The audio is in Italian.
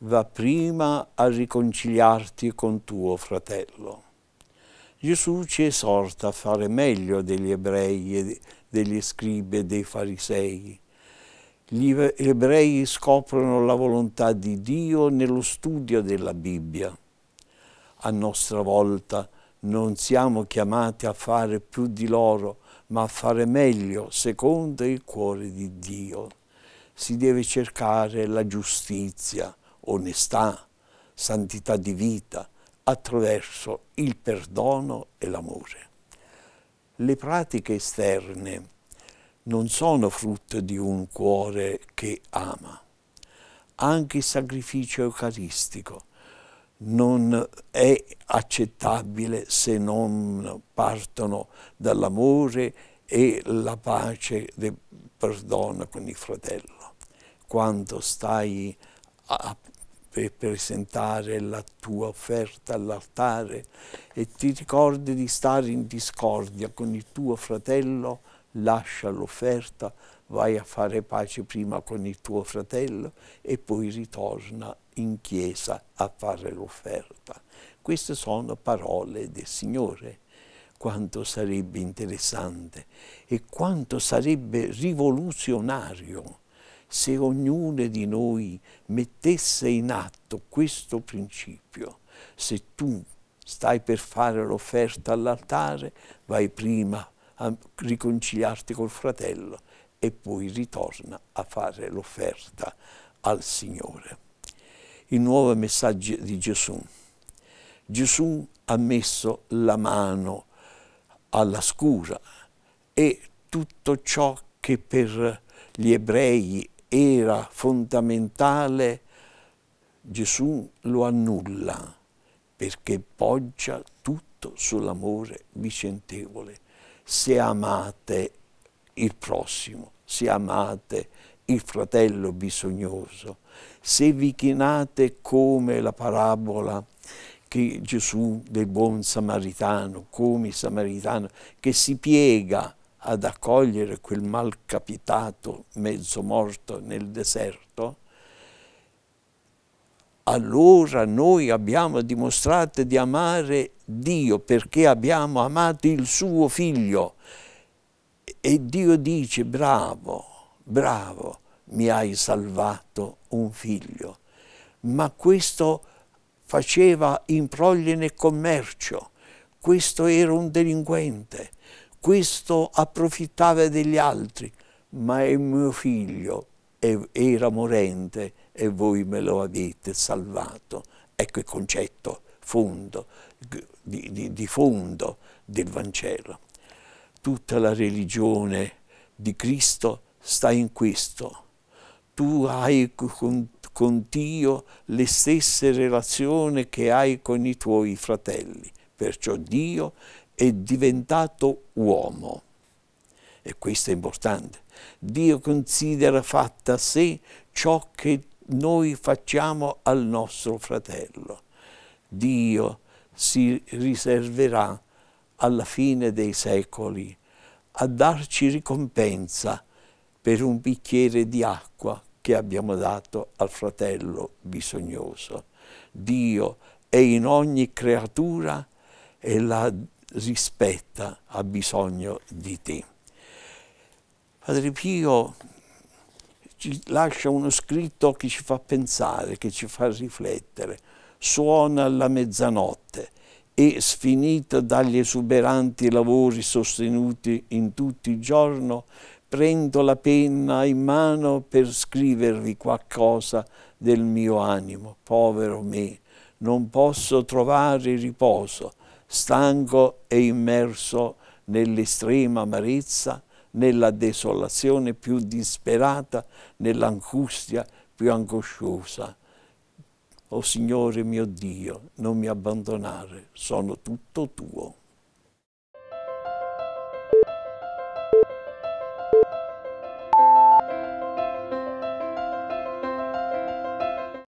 Va prima a riconciliarti con tuo fratello. Gesù ci esorta a fare meglio degli ebrei, degli scribi e dei farisei. Gli ebrei scoprono la volontà di Dio nello studio della Bibbia. A nostra volta non siamo chiamati a fare più di loro, ma a fare meglio secondo il cuore di Dio. Si deve cercare la giustizia, onestà, santità di vita attraverso il perdono e l'amore. Le pratiche esterne non sono frutto di un cuore che ama. Anche il sacrificio eucaristico non è accettabile se non partono dall'amore e la pace del perdono con il fratello. Quando stai a per presentare la tua offerta all'altare e ti ricordi di stare in discordia con il tuo fratello, lascia l'offerta vai a fare pace prima con il tuo fratello e poi ritorna in chiesa a fare l'offerta. Queste sono parole del Signore. Quanto sarebbe interessante e quanto sarebbe rivoluzionario se ognuno di noi mettesse in atto questo principio. Se tu stai per fare l'offerta all'altare, vai prima a riconciliarti col fratello, e poi ritorna a fare l'offerta al Signore. Il nuovo messaggio di Gesù. Gesù ha messo la mano alla scura e tutto ciò che per gli ebrei era fondamentale, Gesù lo annulla perché poggia tutto sull'amore vicentevole. Se amate il prossimo, se amate il fratello bisognoso, se vi chinate come la parabola che Gesù del buon samaritano, come il samaritano, che si piega ad accogliere quel mal capitato mezzo morto nel deserto, allora noi abbiamo dimostrato di amare Dio perché abbiamo amato il suo figlio e Dio dice, bravo, bravo, mi hai salvato un figlio. Ma questo faceva nel commercio, questo era un delinquente, questo approfittava degli altri, ma è mio figlio, era morente e voi me lo avete salvato. Ecco il concetto fondo, di, di, di fondo del Vangelo tutta la religione di Cristo sta in questo. Tu hai con, con Dio le stesse relazioni che hai con i tuoi fratelli, perciò Dio è diventato uomo. E questo è importante. Dio considera fatta a sé ciò che noi facciamo al nostro fratello. Dio si riserverà alla fine dei secoli a darci ricompensa per un bicchiere di acqua che abbiamo dato al fratello bisognoso. Dio è in ogni creatura e la rispetta, ha bisogno di te. Padre Pio ci lascia uno scritto che ci fa pensare, che ci fa riflettere. Suona la mezzanotte, e sfinita dagli esuberanti lavori sostenuti in tutto il giorno, prendo la penna in mano per scrivervi qualcosa del mio animo. Povero me, non posso trovare riposo, stanco e immerso nell'estrema amarezza, nella desolazione più disperata, nell'angustia più angosciosa. O Signore mio Dio, non mi abbandonare, sono tutto tuo.